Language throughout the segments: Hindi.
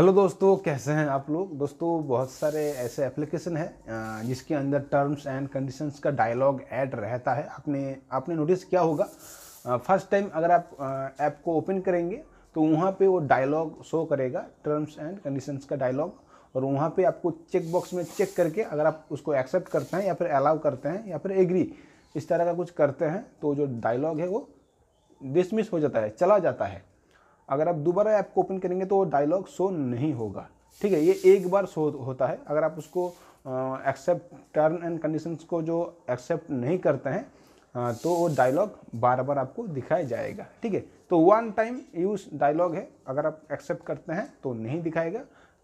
हेलो दोस्तों कैसे हैं आप लोग दोस्तों बहुत सारे ऐसे एप्लीकेशन है जिसके अंदर टर्म्स एंड कंडीशंस का डायलॉग ऐड रहता है आपने आपने नोटिस किया होगा फर्स्ट टाइम अगर आप ऐप को ओपन करेंगे तो वहाँ पे वो डायलॉग शो करेगा टर्म्स एंड कंडीशंस का डायलॉग और वहाँ पे आपको चेक बॉक्स में चेक करके अगर आप उसको एक्सेप्ट करते हैं या फिर अलाउ करते हैं या फिर एग्री इस तरह का कुछ करते हैं तो जो डायलॉग है वो डिसमिस हो जाता है चला जाता है अगर आप दोबारा ऐप को ओपन करेंगे तो डायलॉग शो नहीं होगा ठीक है ये एक बार शो होता है अगर आप उसको एक्सेप्ट टर्म एंड कंडीशंस को जो एक्सेप्ट नहीं करते हैं तो वो डायलॉग बार बार आपको दिखाया जाएगा ठीक है तो वन टाइम यूज डायलॉग है अगर आप एक्सेप्ट करते हैं तो नहीं दिखाएगा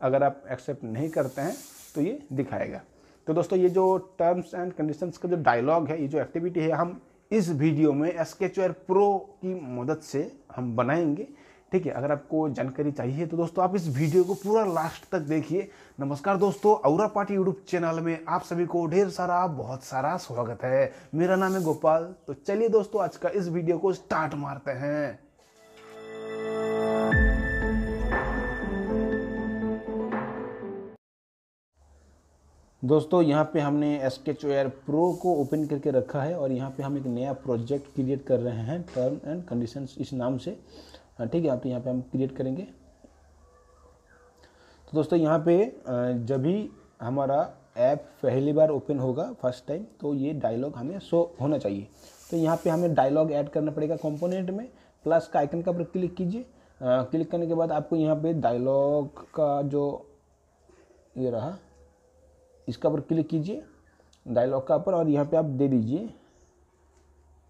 अगर आप एक्सेप्ट नहीं करते हैं तो ये दिखाएगा तो दोस्तों ये जो टर्म्स एंड कंडीशंस का जो डायलॉग है ये जो एक्टिविटी है हम इस वीडियो में एस के प्रो की मदद से हम बनाएंगे ठीक है अगर आपको जानकारी चाहिए तो दोस्तों आप इस वीडियो को पूरा लास्ट तक देखिए नमस्कार दोस्तों अवरा पार्टी यूट्यूब चैनल में आप सभी को ढेर सारा बहुत सारा स्वागत है मेरा नाम है गोपाल तो चलिए दोस्तों आज का इस वीडियो को स्टार्ट मारते हैं दोस्तों यहाँ पे हमने स्केच वेयर प्रो को ओपन करके रखा है और यहाँ पे हम एक नया प्रोजेक्ट क्रिएट कर रहे हैं टर्म एंड कंडीशंस इस नाम से हाँ, ठीक है तो यहाँ पे हम क्रिएट करेंगे तो दोस्तों यहाँ पे जब भी हमारा ऐप पहली बार ओपन होगा फर्स्ट टाइम तो ये डायलॉग हमें शो होना चाहिए तो यहाँ पे हमें डायलॉग ऐड करना पड़ेगा कंपोनेंट में प्लस का आइकन का पर क्लिक कीजिए क्लिक करने के बाद आपको यहाँ पे डायलॉग का जो ये रहा इसका पर क्लिक कीजिए डायलॉग का पर और यहाँ पर आप दे दीजिए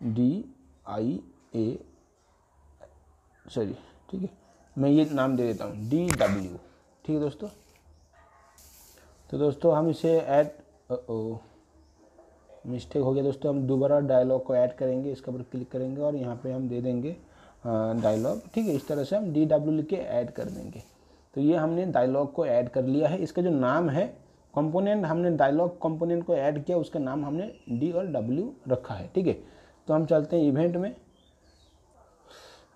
डी आई ए सॉरी ठीक है मैं ये नाम दे देता हूँ डी डब्ल्यू ठीक है दोस्तों तो दोस्तों हम इसे ऐड ओ मिस्टेक हो गया दोस्तों हम दोबारा डायलॉग को ऐड करेंगे इसके ऊपर क्लिक करेंगे और यहाँ पे हम दे देंगे डायलॉग uh, ठीक है इस तरह से हम डी डब्ल्यू लिख के ऐड कर देंगे तो ये हमने डायलॉग को ऐड कर लिया है इसका जो नाम है कंपोनेंट हमने डायलॉग कंपोनेंट को ऐड किया उसका नाम हमने डी और डब्ल्यू रखा है ठीक है तो हम चलते हैं इवेंट में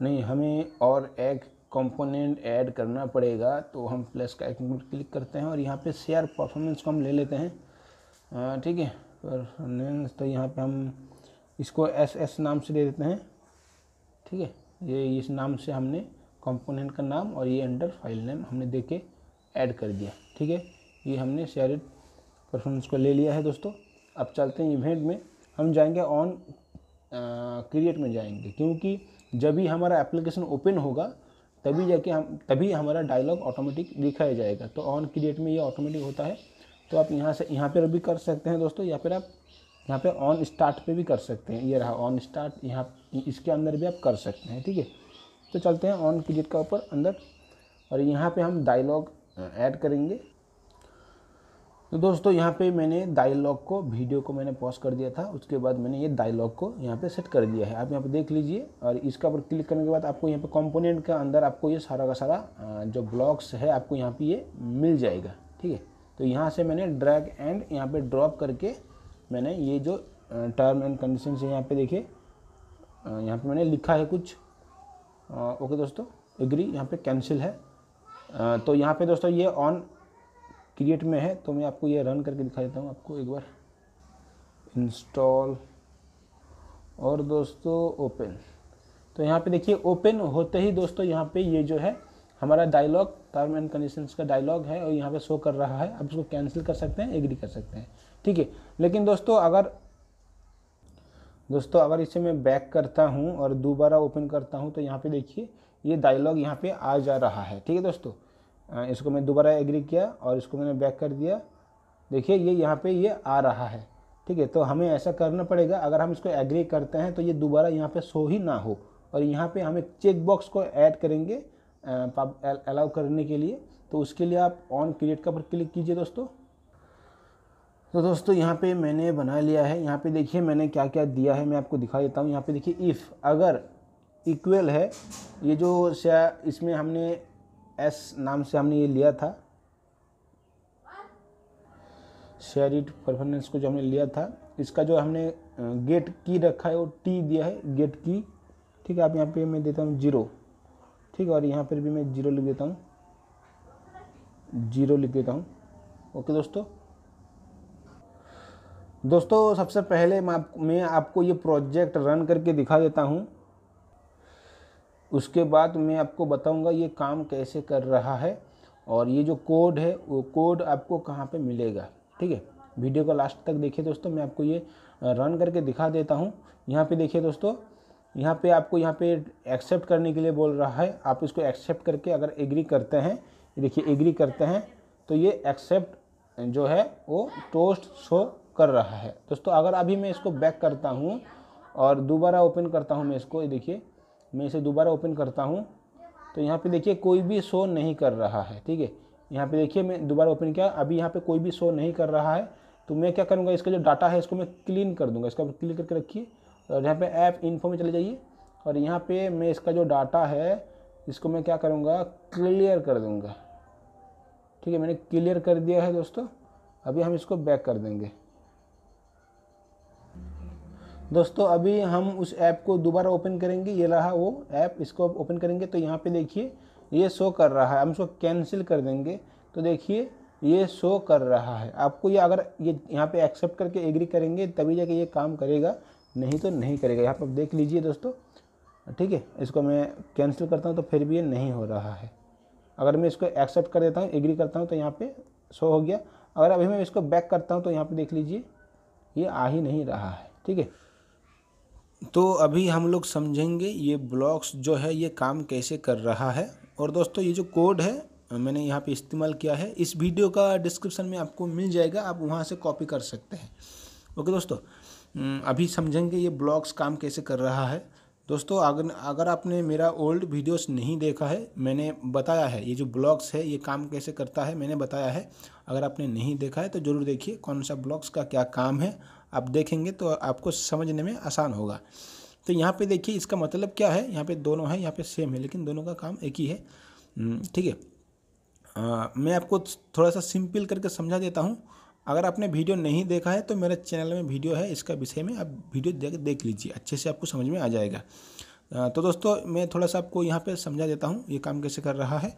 नहीं हमें और एक कंपोनेंट ऐड करना पड़ेगा तो हम प्लस का एक मिनट क्लिक करते हैं और यहाँ पे शेयर परफॉर्मेंस को हम ले लेते हैं ठीक है परफॉर्मेंस तो यहाँ पे हम इसको एस एस नाम से दे देते हैं ठीक है ये इस नाम से हमने कंपोनेंट का नाम और ये अंडर फाइल नेम हमने दे के ऐड कर दिया ठीक है ये हमने शेयर परफॉर्मेंस को ले लिया है दोस्तों अब चलते हैं इवेंट में हम जाएंगे ऑन क्रिएट में जाएंगे क्योंकि जब भी हमारा एप्लीकेशन ओपन होगा तभी जाके हम तभी हमारा डायलॉग ऑटोमेटिक दिखाया जाएगा तो ऑन क्रिएट में ये ऑटोमेटिक होता है तो आप यहाँ से यहाँ पर भी कर सकते हैं दोस्तों या फिर आप यहाँ पे ऑन स्टार्ट पे भी कर सकते हैं ये रहा ऑन स्टार्ट यहाँ इसके अंदर भी आप कर सकते हैं ठीक है तो चलते हैं ऑन क्रिएट का ऊपर अंदर और यहाँ पे हम डायलॉग ऐड करेंगे तो दोस्तों यहाँ पे मैंने डायलॉग को वीडियो को मैंने पॉज कर दिया था उसके बाद मैंने ये डायलॉग को यहाँ पे सेट कर दिया है आप यहाँ पे देख लीजिए और इसका ऊपर क्लिक करने के बाद आपको यहाँ पे कंपोनेंट के अंदर आपको ये सारा का सारा जो ब्लॉक्स है आपको यहाँ पे ये मिल जाएगा ठीक है तो यहाँ से मैंने ड्रैग एंड यहाँ पर ड्रॉप करके मैंने ये जो टर्म एंड कंडीशन है यहाँ पर देखिए यहाँ पर मैंने लिखा है कुछ ओके दोस्तों एग्री यहाँ पर कैंसिल है तो यहाँ पर दोस्तों ये ऑन क्रिएट में है तो मैं आपको ये रन करके दिखा देता हूँ आपको एक बार इंस्टॉल और दोस्तों ओपन तो यहाँ पे देखिए ओपन होते ही दोस्तों यहाँ पे ये जो है हमारा डायलॉग टर्म एंड कंडीशन का डायलॉग है और यहाँ पे शो कर रहा है आप इसको कैंसिल कर सकते हैं एग्री कर सकते हैं ठीक है लेकिन दोस्तों अगर दोस्तों अगर इसे मैं बैक करता हूँ और दोबारा ओपन करता हूँ तो यहाँ पे देखिए ये डायलॉग यहाँ पे आ जा रहा है ठीक है दोस्तों इसको मैं दोबारा एग्री किया और इसको मैंने बैक कर दिया देखिए ये यहाँ पे ये आ रहा है ठीक है तो हमें ऐसा करना पड़ेगा अगर हम इसको एग्री करते हैं तो ये दोबारा यहाँ पे शो ही ना हो और यहाँ पे हम एक चेकबॉक्स को ऐड करेंगे अलाउ करने के लिए तो उसके लिए आप ऑन क्रिएट का पर क्लिक कीजिए दोस्तों तो दोस्तों यहाँ पे मैंने बना लिया है यहाँ पे देखिए मैंने क्या क्या दिया है मैं आपको दिखा देता हूँ यहाँ पे देखिए इफ़ अगर इक्वल है ये जो इसमें हमने एस नाम से हमने ये लिया था शेयरिट परफॉर्मेंस को जो हमने लिया था इसका जो हमने गेट की रखा है वो टी दिया है गेट की ठीक है आप यहाँ पे मैं देता हूँ जीरो ठीक है और यहाँ पर भी मैं जीरो लिख देता हूँ जीरो लिख देता हूँ ओके दोस्तों दोस्तों सबसे पहले मैं आपको ये प्रोजेक्ट रन करके दिखा देता हूँ उसके बाद मैं आपको बताऊंगा ये काम कैसे कर रहा है और ये जो कोड है वो कोड आपको कहाँ पे मिलेगा ठीक है वीडियो को लास्ट तक देखिए दोस्तों मैं आपको ये रन करके दिखा देता हूँ यहाँ पे देखिए दोस्तों यहाँ पे आपको यहाँ पे एक्सेप्ट करने के लिए बोल रहा है आप इसको एक्सेप्ट करके अगर एग्री करते हैं देखिए एग्री करते हैं तो ये एक्सेप्ट जो है वो टोस्ट शो कर रहा है दोस्तों अगर अभी मैं इसको बैक करता हूँ और दोबारा ओपन करता हूँ मैं इसको देखिए मैं इसे दोबारा ओपन करता हूँ तो यहाँ पे देखिए कोई भी शो नहीं कर रहा है ठीक है यहाँ पे देखिए मैं दोबारा ओपन किया अभी यहाँ पे कोई भी शो नहीं कर रहा है तो मैं क्या करूँगा इसका जो डाटा है इसको मैं क्लीन कर दूँगा इसका क्लिक करके रखिए और यहाँ पर ऐप इन्फो में चले जाइए और यहाँ पर मैं इसका जो डाटा है इसको मैं क्या करूँगा क्लियर कर दूँगा ठीक है मैंने क्लियर कर दिया है दोस्तों अभी हम इसको बैक कर देंगे दोस्तों अभी हम उस ऐप को दोबारा ओपन करेंगे ये रहा वो ऐप इसको ओपन करेंगे तो यहाँ पे देखिए ये शो कर रहा है हम इसको कैंसिल कर देंगे तो देखिए ये शो कर रहा है आपको ये अगर ये यहाँ पे एक्सेप्ट करके एग्री करेंगे तभी जाके ये काम करेगा नहीं तो नहीं करेगा यहाँ पर आप देख लीजिए दोस्तों ठीक है इसको मैं कैंसिल करता हूँ तो फिर भी ये नहीं हो रहा है अगर मैं इसको एक्सेप्ट कर देता हूँ एग्री करता हूँ तो यहाँ पर शो हो गया अगर अभी मैं इसको बैक करता हूँ तो यहाँ पर देख लीजिए ये आ ही नहीं रहा है ठीक है तो अभी हम लोग समझेंगे ये ब्लॉक्स जो है ये काम कैसे कर रहा है और दोस्तों ये जो कोड है मैंने यहाँ पे इस्तेमाल किया है इस वीडियो का डिस्क्रिप्शन में आपको मिल जाएगा आप वहाँ से कॉपी कर सकते हैं ओके दोस्तों अभी समझेंगे ये ब्लॉग्स काम कैसे कर रहा है दोस्तों अगर अगर आपने मेरा ओल्ड वीडियोस नहीं देखा है मैंने बताया है ये जो ब्लॉग्स है ये काम कैसे करता है मैंने बताया है अगर आपने नहीं देखा है तो ज़रूर देखिए कौन सा ब्लॉग्स का क्या काम है आप देखेंगे तो आपको समझने में आसान होगा तो यहाँ पे देखिए इसका मतलब क्या है यहाँ पे दोनों है यहाँ पे सेम है लेकिन दोनों का काम एक ही है हम्म, ठीक है मैं आपको थोड़ा सा सिंपल करके समझा देता हूँ अगर आपने वीडियो नहीं देखा है तो मेरे चैनल में वीडियो है इसका विषय में आप वीडियो देख देख लीजिए अच्छे से आपको समझ में आ जाएगा तो दोस्तों मैं थोड़ा सा आपको यहाँ पर समझा देता हूँ ये काम कैसे कर रहा है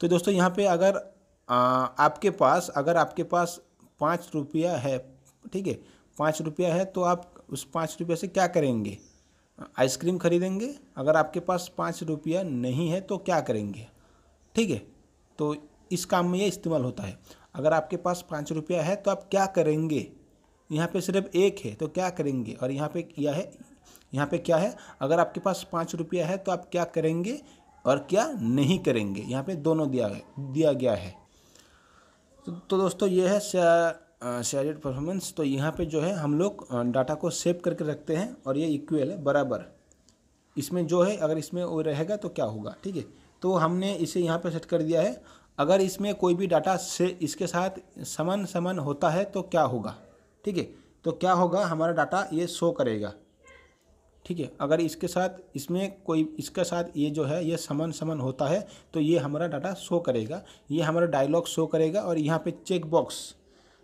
तो दोस्तों यहाँ पर अगर आपके पास अगर आपके पास पाँच रुपया है ठीक है पाँच रुपया है तो आप उस पाँच रुपये से क्या करेंगे आइसक्रीम खरीदेंगे अगर आपके पास पाँच रुपया नहीं है तो क्या करेंगे ठीक है तो इस काम में ये इस्तेमाल होता है अगर आपके पास पाँच रुपया है तो आप क्या करेंगे यहाँ पे सिर्फ एक है तो क्या करेंगे और यहाँ पे यह है यहाँ पे क्या है अगर आपके पास पाँच रुपया है तो आप क्या करेंगे और क्या नहीं करेंगे यहाँ पे दोनों दिया दिया गया है तो, तो दोस्तों ये है शेयर्ड परफॉर्मेंस तो यहाँ पे जो है हम लोग डाटा को सेव करके रखते हैं और ये इक्वल है बराबर इसमें जो है अगर इसमें वो रहेगा तो क्या होगा ठीक है तो हमने इसे यहाँ पे सेट कर दिया है अगर इसमें कोई भी डाटा से इसके साथ समान समान होता है तो क्या होगा ठीक है तो क्या होगा हमारा डाटा ये शो करेगा ठीक है अगर इसके साथ इसमें कोई इसके साथ ये जो है ये समान समान होता है तो ये हमारा डाटा शो करेगा ये हमारा डायलॉग शो करेगा और यहाँ पे चेक बॉक्स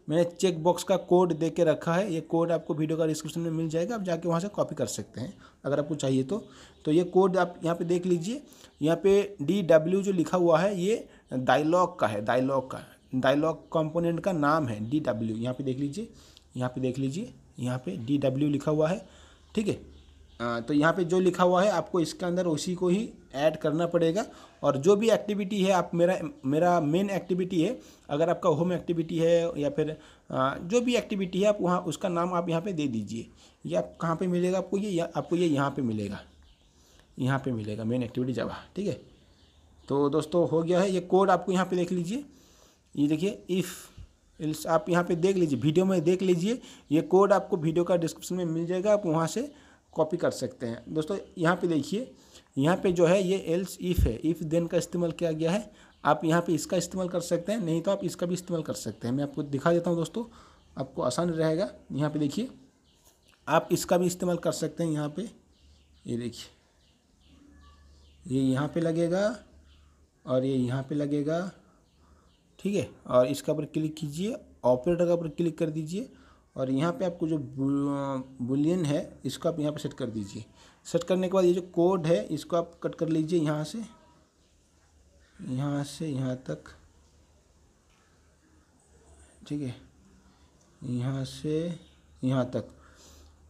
मैंने चेक बॉक्स का कोड दे के रखा है ये कोड आपको वीडियो का डिस्क्रिप्शन में मिल जाएगा आप जाके वहाँ से कॉपी कर सकते हैं अगर आपको चाहिए तो तो ये कोड आप यहाँ पे देख लीजिए यहाँ पे डी डब्ल्यू जो लिखा हुआ है ये डायलॉग का है डायलॉग का डायलॉग कंपोनेंट का नाम है डी डब्ल्यू यहाँ पे देख लीजिए यहाँ पर देख लीजिए यहाँ पर डी डब्ल्यू लिखा हुआ है ठीक है तो यहाँ पे जो लिखा हुआ है आपको इसके अंदर उसी को ही ऐड करना पड़ेगा और जो भी एक्टिविटी है आप मेरा मेरा मेन एक्टिविटी है अगर आपका होम एक्टिविटी है या फिर जो भी एक्टिविटी है आप वहाँ उसका नाम आप यहाँ पे दे दीजिए ये आप कहाँ पे मिलेगा आपको ये या, आपको ये यहाँ पे मिलेगा यहाँ पे मिलेगा मेन एक्टिविटी जावा ठीक है तो दोस्तों हो गया है ये कोड आपको यहाँ पर देख लीजिए ये देखिए इफ़ आप यहाँ पे देख लीजिए वीडियो में देख लीजिए ये कोड आपको वीडियो का डिस्क्रिप्शन में मिल जाएगा आप वहाँ से कॉपी कर सकते हैं दोस्तों यहाँ पे देखिए यहाँ पे जो है ये एल्स इफ़ है इफ़ देन का इस्तेमाल किया गया है आप यहाँ पे इसका इस्तेमाल कर सकते हैं नहीं तो आप इसका भी इस्तेमाल कर सकते हैं मैं आपको दिखा देता हूँ दोस्तों आपको आसान रहेगा यहाँ पे देखिए आप इसका भी इस्तेमाल कर सकते हैं यहाँ पर ये देखिए ये यहाँ पर लगेगा और ये यहाँ पर लगेगा ठीक है और इसका पर क्लिक कीजिए ऑपरेटर का पर क्लिक कर दीजिए और यहाँ पे आपको जो बुलियन है इसको आप यहाँ पे सेट कर दीजिए सेट करने के बाद ये जो कोड है इसको आप कट कर लीजिए यहाँ से यहाँ से यहाँ तक ठीक है यहाँ से यहाँ तक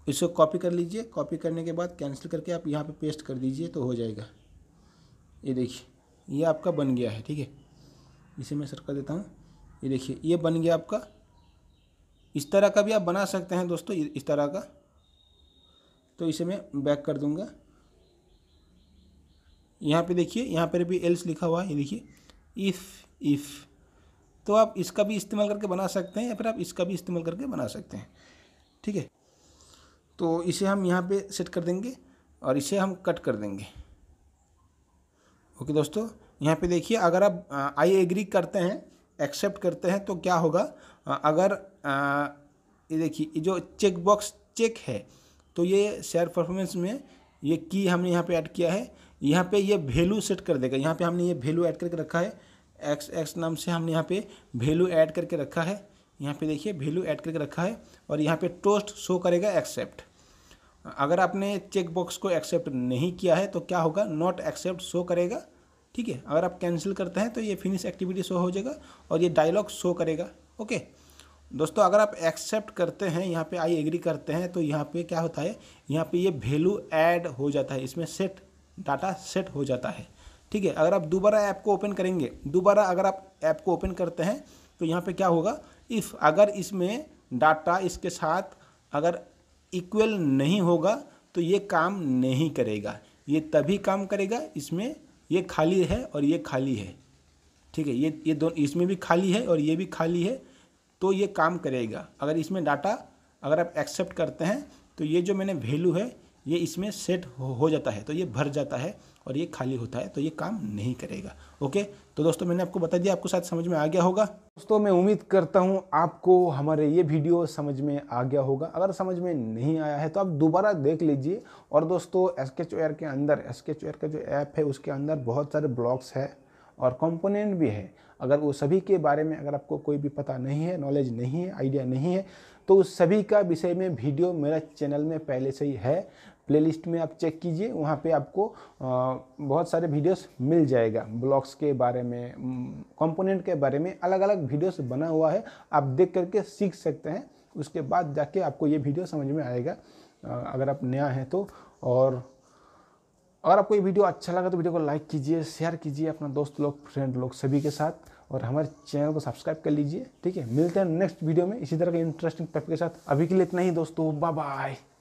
इसको कॉपी कर लीजिए कॉपी करने के बाद कैंसिल करके आप यहाँ पे पेस्ट कर दीजिए तो हो जाएगा ये देखिए ये आपका बन गया है ठीक है इसे मैं सेट कर देता हूँ ये देखिए ये बन गया आपका इस तरह का भी आप बना सकते हैं दोस्तों इस तरह का तो इसे मैं बैक कर दूंगा यहाँ पे देखिए यहाँ पर भी एल्स लिखा हुआ है ये देखिए इफ़ इफ़ तो आप इसका भी इस्तेमाल करके बना सकते हैं या फिर आप इसका भी इस्तेमाल करके बना सकते हैं ठीक है तो इसे हम यहाँ पे सेट कर देंगे और इसे हम कट कर देंगे ओके दोस्तों यहाँ पे देखिए अगर आप आई एग्री करते हैं एक्सेप्ट करते हैं तो क्या होगा अगर ये देखिए जो चेक बॉक्स चेक है तो ये शेयर परफॉर्मेंस में ये की हमने यहाँ पे ऐड किया है यहाँ पे ये वैल्यू सेट कर देगा यहाँ पे हमने ये वैल्यू ऐड करके रखा है एक्स एक्स नाम से हमने यहाँ पे वैल्यू ऐड करके रखा है यहाँ पे देखिए वैल्यू ऐड करके रखा है और यहाँ पे टोस्ट शो करेगा एक्सेप्ट अगर आपने चेक बॉक्स को एक्सेप्ट नहीं किया है तो क्या होगा नॉट एक्सेप्ट शो करेगा ठीक है अगर आप कैंसिल करते हैं तो ये फिनिश एक्टिविटी शो हो जाएगा और ये डायलॉग शो करेगा ओके दोस्तों अगर आप एक्सेप्ट करते हैं यहाँ पे आई एग्री करते हैं तो यहाँ पे क्या होता है यहाँ पे ये वैल्यू ऐड हो जाता है इसमें सेट डाटा सेट हो जाता है ठीक है अगर आप दोबारा ऐप को ओपन करेंगे दोबारा अगर आप ऐप को ओपन करते हैं तो यहाँ पे क्या होगा इफ़ अगर इसमें डाटा इसके साथ अगर इक्वल नहीं होगा तो ये काम नहीं करेगा ये तभी काम करेगा इसमें ये खाली है और ये खाली है ठीक है ये ये दोनों इसमें भी खाली है और ये भी खाली है तो ये काम करेगा अगर इसमें डाटा अगर आप एक्सेप्ट करते हैं तो ये जो मैंने वैल्यू है ये इसमें सेट हो जाता है तो ये भर जाता है और ये खाली होता है तो ये काम नहीं करेगा ओके तो दोस्तों मैंने आपको बता दिया आपको शायद समझ में आ गया होगा दोस्तों मैं उम्मीद करता हूँ आपको हमारे ये वीडियो समझ में आ गया होगा अगर समझ में नहीं आया है तो आप दोबारा देख लीजिए और दोस्तों एस के के अंदर एस के का जो ऐप है उसके अंदर बहुत सारे ब्लॉग्स है और कंपोनेंट भी है अगर वो सभी के बारे में अगर आपको कोई भी पता नहीं है नॉलेज नहीं है आइडिया नहीं है तो उस सभी का विषय में वीडियो मेरा चैनल में पहले से ही है प्लेलिस्ट में आप चेक कीजिए वहाँ पे आपको बहुत सारे वीडियोस मिल जाएगा ब्लॉग्स के बारे में कंपोनेंट के बारे में अलग अलग वीडियोस बना हुआ है आप देख करके सीख सकते हैं उसके बाद जाके आपको ये वीडियो समझ में आएगा अगर आप नया हैं तो और अगर आपको ये वीडियो अच्छा लगा तो वीडियो को लाइक कीजिए शेयर कीजिए अपना दोस्त लोग फ्रेंड लोग सभी के साथ और हमारे चैनल को सब्सक्राइब कर लीजिए ठीक है मिलते हैं नेक्स्ट वीडियो में इसी तरह के इंटरेस्टिंग टॉपिक के साथ अभी के लिए इतना ही दोस्तों बाय बाय